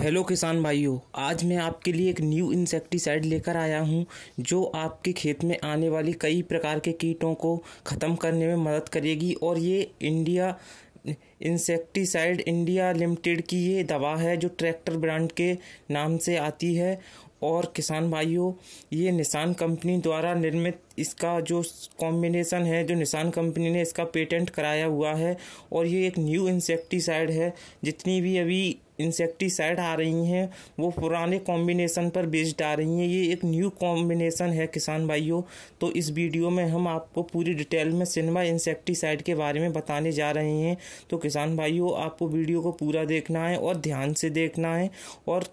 hello किसान भाइयों आज मैं आपके लिए एक न्यू इंसेक्टिसाइड लेकर आया हूं जो आपके खेत में आने वाली कई प्रकार के कीटों को ख़त्म करने में मदद करेगी और ये इंडिया इंसेक्टिसाइड इंडिया लिमिटेड की ये दवा है जो ट्रैक्टर ब्रांड के नाम से आती है और किसान भाइयों ये निशान कंपनी द्वारा निर्मित इसका जो कॉम्बिनेशन है जो निशान कंपनी ने इसका पेटेंट कराया हुआ है और ये एक न्यू इंसेक्टिसाइड है जितनी भी अभी इंसेक्टिसाइड आ रही हैं वो पुराने कॉम्बिनेशन पर बेस्ड आ रही हैं ये एक न्यू कॉम्बिनेसन है किसान भाइयों तो इस वीडियो में हम आपको पूरी डिटेल में सिनेमा इंसेक्टिसाइड के बारे में बताने जा रहे हैं तो किसान भाइयों आपको वीडियो को पूरा देखना है और ध्यान से देखना है और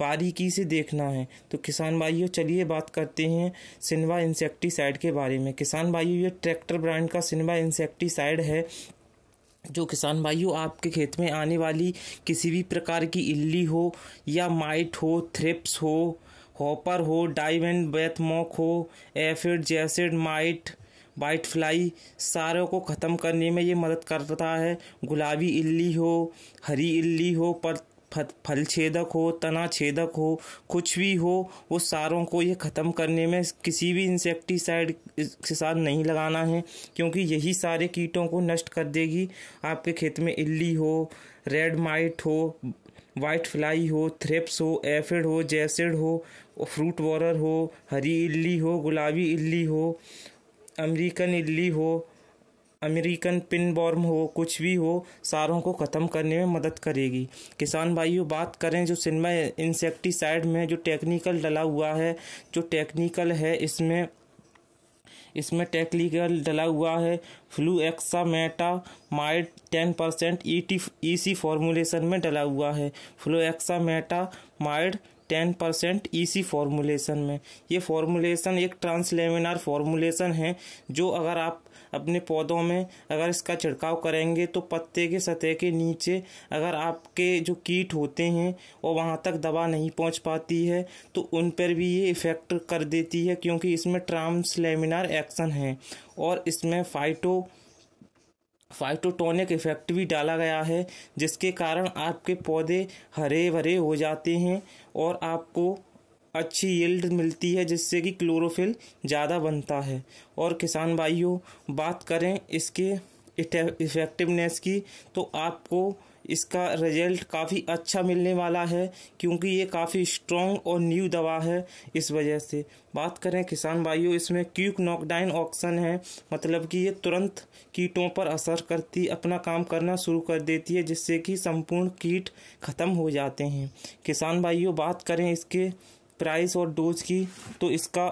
बारीकी से देखना है तो किसान भाइयों चलिए बात करते हैं सिनवा इंसेक्टिसाइड के बारे में किसान भाइयों ये ट्रैक्टर ब्रांड का सिनवा इंसेक्टिसाइड है जो किसान भाइयों आपके खेत में आने वाली किसी भी प्रकार की इल्ली हो या माइट हो थ्रिप्स हो हॉपर हो डाइमंड बैथमोक हो aphid jassid mite whitefly सारों को ख़त्म करने में ये मदद करता है गुलाबी इल्ली हो हरी इल्ली हो पर फल छेदक हो तना छेदक हो कुछ भी हो वो सारों को ये ख़त्म करने में किसी भी इंसेक्टिसाइड के साथ नहीं लगाना है क्योंकि यही सारे कीटों को नष्ट कर देगी आपके खेत में इल्ली हो रेड माइट हो वाइट फ्लाई हो थ्रिप्स हो एफिड हो जैसिड हो फ्रूट वॉरर हो हरी इल्ली हो गुलाबी इल्ली हो अमेरिकन इल्ली हो अमेरिकन पिन बॉर्म हो कुछ भी हो सारों को ख़त्म करने में मदद करेगी किसान भाइयों बात करें जो सिनेमा इंसेक्टिसाइड में जो टेक्निकल डला हुआ है जो टेक्निकल है इसमें इसमें टेक्निकल डला हुआ है fluxametamide ten percent E T E C formulation में डला हुआ है fluxametamide ten percent EC formulation में ये फॉर्मूलेशन एक ट्रांसलेमिनार फॉर्मूलेशन है जो अगर आप अपने पौधों में अगर इसका छिड़काव करेंगे तो पत्ते के सतह के नीचे अगर आपके जो कीट होते हैं और वहाँ तक दवा नहीं पहुँच पाती है तो उन पर भी ये इफ़ेक्ट कर देती है क्योंकि इसमें ट्रांसलेमिनार एक्शन है और इसमें फाइटो फाइटोटोनिक इफेक्ट भी डाला गया है जिसके कारण आपके पौधे हरे भरे हो जाते हैं और आपको अच्छी यील्ड मिलती है जिससे कि क्लोरोफिल ज़्यादा बनता है और किसान भाइयों बात करें इसके इफेक्टिवनेस की तो आपको इसका रिजल्ट काफ़ी अच्छा मिलने वाला है क्योंकि ये काफ़ी स्ट्रॉन्ग और न्यू दवा है इस वजह से बात करें किसान भाइयों इसमें क्यूक नॉकडाइन ऑक्सन है मतलब कि ये तुरंत कीटों पर असर करती अपना काम करना शुरू कर देती है जिससे कि संपूर्ण कीट ख़त्म हो जाते हैं किसान भाइयों बात करें इसके प्राइस और डोज की तो इसका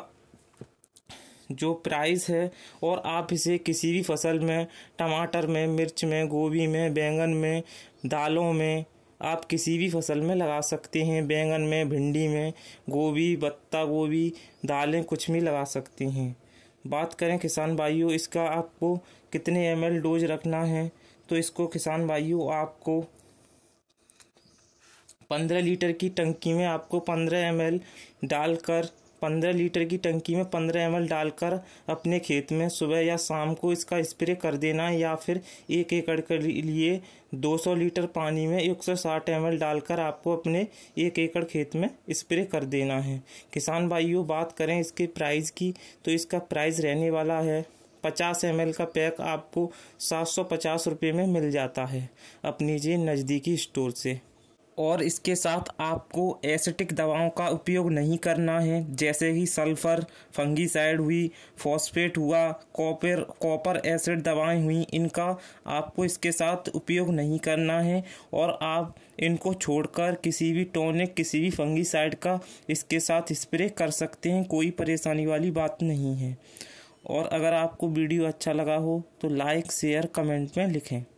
जो प्राइस है और आप इसे किसी भी फसल में टमाटर में मिर्च में गोभी में बैंगन में दालों में आप किसी भी फसल में लगा सकते हैं बैंगन में भिंडी में गोभी पत्ता गोभी दालें कुछ भी लगा सकते हैं बात करें किसान भाइयों इसका आपको कितने एम डोज रखना है तो इसको किसान भाइयों आपको पंद्रह लीटर की टंकी में आपको पंद्रह एम डालकर पंद्रह लीटर की टंकी में पंद्रह एम डालकर अपने खेत में सुबह या शाम को इसका स्प्रे कर देना या फिर एक एकड़ के लिए दो सौ लीटर पानी में एक सौ साठ एम डालकर आपको अपने एक एकड़ खेत में स्प्रे कर देना है किसान भाइयों बात करें इसके प्राइस की तो इसका प्राइस रहने वाला है पचास एम का पैक आपको सात सौ पचास रुपये में मिल जाता है अपनी जी नज़दीकी स्टोर से और इसके साथ आपको एसिटिक दवाओं का उपयोग नहीं करना है जैसे कि सल्फ़र फंगीसाइड हुई फॉस्फेट हुआ कॉपर कॉपर एसिड दवाएं हुई इनका आपको इसके साथ उपयोग नहीं करना है और आप इनको छोड़कर किसी भी टॉनिक किसी भी फंगीसाइड का इसके साथ स्प्रे कर सकते हैं कोई परेशानी वाली बात नहीं है और अगर आपको वीडियो अच्छा लगा हो तो लाइक शेयर कमेंट में लिखें